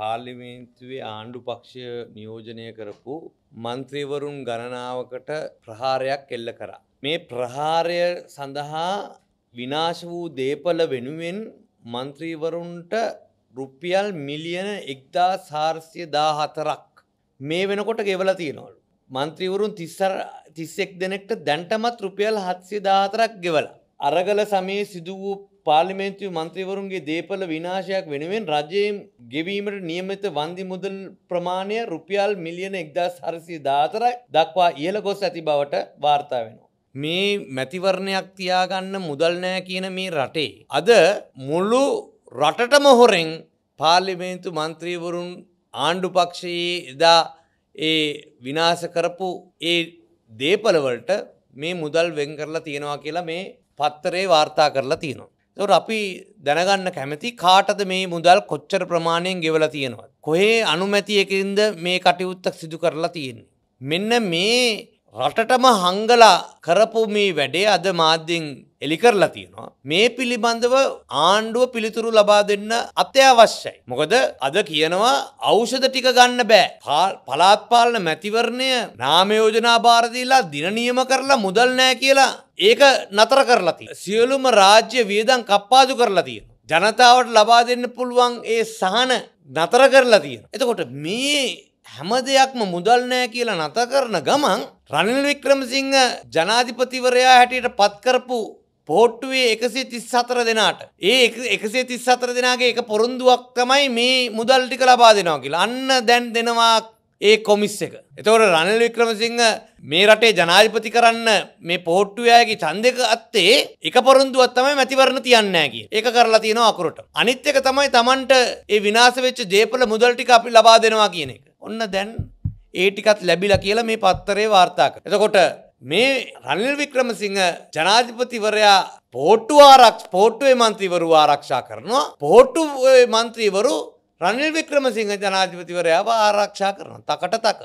පාර්ලිමේන්තුවේ ආණ්ඩු පක්ෂය නියෝජනය කරපු මන්ත්‍රීවරුන් ගණනාවකට ප්‍රහාරයක් එල්ල කරා. මේ ප්‍රහාරය සඳහා විනාශ වූ දේපල වෙනුවෙන් මන්ත්‍රීවරුන්ට රුපියල් මිලියන එක්දා සාර්සිය දා හතරක් මේ වෙනකොට ගෙවල තියෙනවලු. මන්ත්‍රීවරුන් තිස්සර තිස්සෙක් දෙනෙක්ට දැන්ටමත් රුපියල් හත්සේ දාතරක් ගෙවල. අරගල සමයේ සිදු වූ පාර්ලිමේන්තු මන්ත්‍රීවරුන්ගේ දේපල විනාශයක් වෙනුවෙන් රජයෙන් ගෙවීමට නියමිත වන්දි මුදල් ප්‍රමාණය රුපියල් මිලියන එක්දස් හරසිය දාතරයි දක්වා ඉහළ ගොස් ඇති බවට වාර්තා වෙනවා. මේ මැතිවරණයක් තියාගන්න මුදල් නෑ කියන මේ රටේ. අද මුල්ලු රටටම හොරෙන් පාර්ලිමේන්තු මන්ත්‍රීවරුන් ආණ්ඩු පක්ෂයේ එදා ඒ විනාස කරපු ඒ දේපලවලට මේ මුදල් වෙන් කරලා තියෙනවා කියලා මේ පත්තරේ වාර්තා කරලා තියෙනවා. තොට අපි දැනගන්න කැමති කාටද මේ මුදල් කොච්චර ප්‍රමාණයෙන් ගෙවල තියෙනවා. කොහේ අනුමැතියකින්ද මේ කටයුත්තක් සිදු කරලා තියෙන්නේ. මෙන්න මේ රටටම හංගලා කරපු මේ වැඩේ අද මාධ්‍යෙන් එලි කරලා තියෙනවා. මේ පිළිබඳව ආණ්ඩුව පිළිතුරු ලබා දෙන්න අත්‍යවශ්‍යයි. මොකද අද කියනවා ඖෂධ ටික ගන්න බෑ. පළාත් පාලන මැතිවරණය නාම යෝජනා බාර දීලා දින නියම කරලා මුදල් නැහැ කියලා ඒක නතර කරලා තියෙනවා. සියලුම රාජ්‍ය වියදම් කප්පාදු කරලා තියෙනවා. ජනතාවට ලබා දෙන්න පුළුවන් ඒ සහන නතර කරලා තියෙනවා. එතකොට මේ හැම දෙයක්ම මුදල් නෑ කියලා නත කරන ගමන් රනිල් වික්‍රමසිංහ ජනාධිපතිවරයා හැටියට පත්කරපු පෝට්ටුවේ එකසේ තිස් සතර දෙනාට ඒ එකසේ තිස් සතර දෙනාගේ එක පොරුන්දුවක් තමයි මේ මුදල් ටික ලබා දෙනවා කියලා අන්න දැන් දෙනවා ඒ කොමිස් එක. එතවට රනිල් වික්‍රමසිංහ මේ රටේ ජනාධිපති කරන්න මේ පෝට්ටුවයාගේ චන්දක අත්තේ එක පොරුන්දුවත් තමයි මැතිවරණ තියන්නෑකි එක කරලා තියෙන අකුරට. අනිත් එක තමයි තමන්ට ඒ විනාස වෙච්ච ජේපල මුදල්ටික අපි ලබා දෙනවා කියන එක. ඔන්න දැන් ඒ ටිකත් ලැබිලා කියලා මේ පත්තරේ වාර්තාක. එතකොට මේ රනිල් වික්‍රමසිංහ ජනාධිපතිවරයා පෝට්ටු ආරක්ෂ පෝට්ටුවේ මන්ත්‍රීවරු ආරක්ෂා කරනවා. පෝට්ටුවේ මන්ත්‍රීවරු රනිල් වික්‍රමසිංහ ජනාධිපතිවරයාව ආරක්ෂා කරනවා. තකට තක.